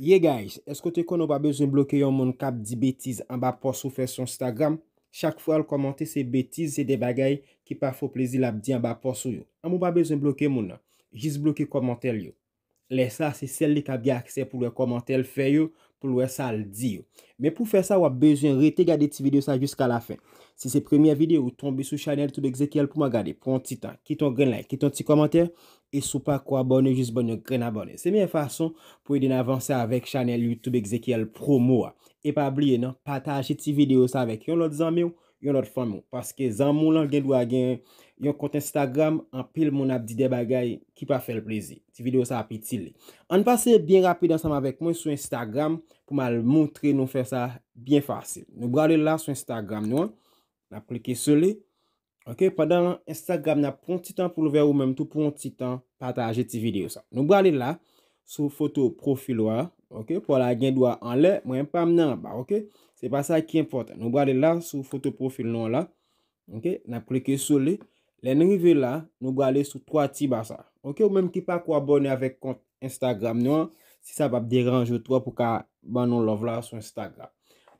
Ye guys, eskote kon nou ba bezon bloke yon moun kap di betiz an ba posou fè son Instagram? Chak fò al komante se betiz e de bagay ki pa fò plezi lap di an ba posou yo. An mou ba bezon bloke moun, jis bloke komantel yo. Lè sa se sel li kap ge akse pou lè komantel fè yo. Poul wè sa al di yo. Mè pou fè sa wè bezwen rete gade ti video sa jiska la fèn. Si se premye video ou tombe sou chanel YouTube Ezekiel pou mwa gade. Pon ti tan. Kiton gren like. Kiton ti komantè. E sou pa kwa abone jist bon yon gren abone. Se mè fason pou edi nan avanse avèk chanel YouTube Ezekiel promo a. E pa blie nan. Pataje ti video sa avèk yon lot zanmè yo. Yon lot fanmè yo. Paske zanmè yo lan gen dwa gen... Yon kont Instagram an pil moun ap di de bagay ki pa fel plezi. Ti video sa api ti li. An pase bien rapide ansanm avek mwen sou Instagram pou mal montre nou fe sa bien fase. Nou brale la sou Instagram nou an. Na pleke soli. Ok. Padan Instagram na pronti tan pou lou ver ou menm tou pronti tan pataje ti video sa. Nou brale la sou foto profilo a. Ok. Po la gen dwa an le. Mwen pa mnen an ba. Ok. Se pa sa ki importan. Nou brale la sou foto profilo an la. Ok. Na pleke soli. Len rive la, nou gwa ale sou 3 ti ba sa. Ok, ou menm ki pa kwa abone avèk kont Instagram nou an. Si sa pap deranjot wè pou ka banon love la sou Instagram.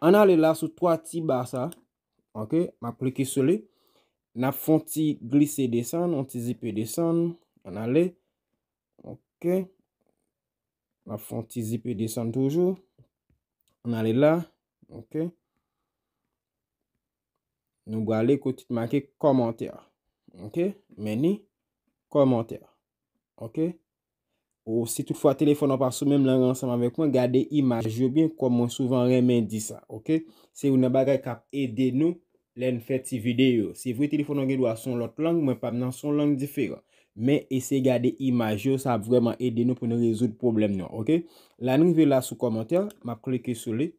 An ale la sou 3 ti ba sa. Ok, ma pleke soli. Na fon ti glise desan, an ti zipe desan. An ale. Ok. Na fon ti zipe desan toujou. An ale la. Ok. Nou gwa ale koti te make komantè a. Ok, meni, komentèr. Ok, ou si tout fwa telefon an pa sou menm lan renseman vek mwen, gade imajyo bin, komon souvan renmen di sa. Ok, se ou nan bagay kap ede nou, len fè ti videyo. Si vwe telefon an gen do a son lot lang, mwen pa menan son lang difè. Men, ese gade imajyo, sa vweman ede nou pou ne rezoud problem nou. Ok, lan nivè la sou komentèr, ma pleke sou li.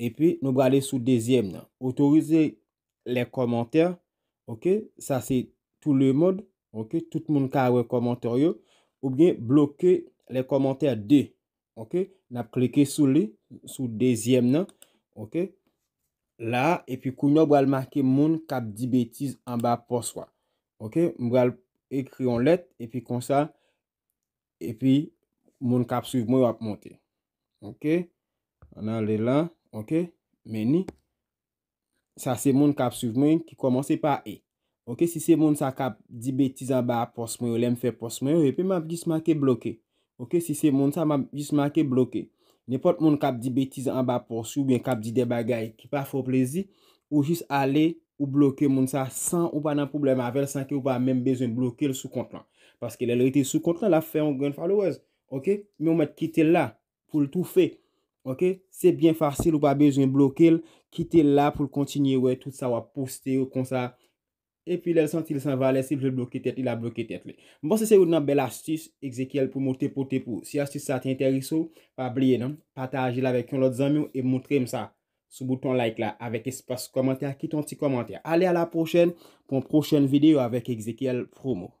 E pi, nou gade sou dezyèm nan. Otorize le komentèr. Non? Ok, sa si komentèr. tout le mod, ok, tout moun ka wè komentaryo, ou bien bloke le komentèr de, ok, nap kleke sou li, sou dezyèm nan, ok, la, epi kounyo wèl make moun kap di betiz an ba poswa, ok, mwen wèl ekri yon let, epi konsa, epi moun kap suiv mwen wèp monte, ok, nan le la, ok, meni, sa se moun kap suiv mwen ki komanse pa e, Ok, si se moun sa kap di betize an ba pos moun yo, lem fe pos moun yo, epi mab jis ma ke bloke. Ok, si se moun sa mab jis ma ke bloke. Nepot moun kap di betize an ba pos ou bien kap di de bagay ki pa fò plezi ou jis ale ou bloke moun sa san ou pa nan problem avèl san ki ou pa mèm bezwen bloke l sou kont lan. Paske lè lè ite sou kont lan la fè an gwen fà lou wèz. Ok, mè mè kite l la pou l tou fè. Ok, se bien farsil ou pa bezwen bloke l, kite l la pou l kontinye wè, tout sa wap poste ou konsa. E pi lèl son ti lèl san valè, si jèl blokè tèt, il lèl blokè tèt lè. Mbò se se ou nan bel astis Ezekiel promo tepo tepo. Si astis sa ti enteriso, pa bliè nan. Patajil avèk yon lot zamyon, e moutrem sa sou bouton like la, avèk espas komantè, akiton ti komantè. Alè a la prochen, pou mprochen videyo avèk Ezekiel promo.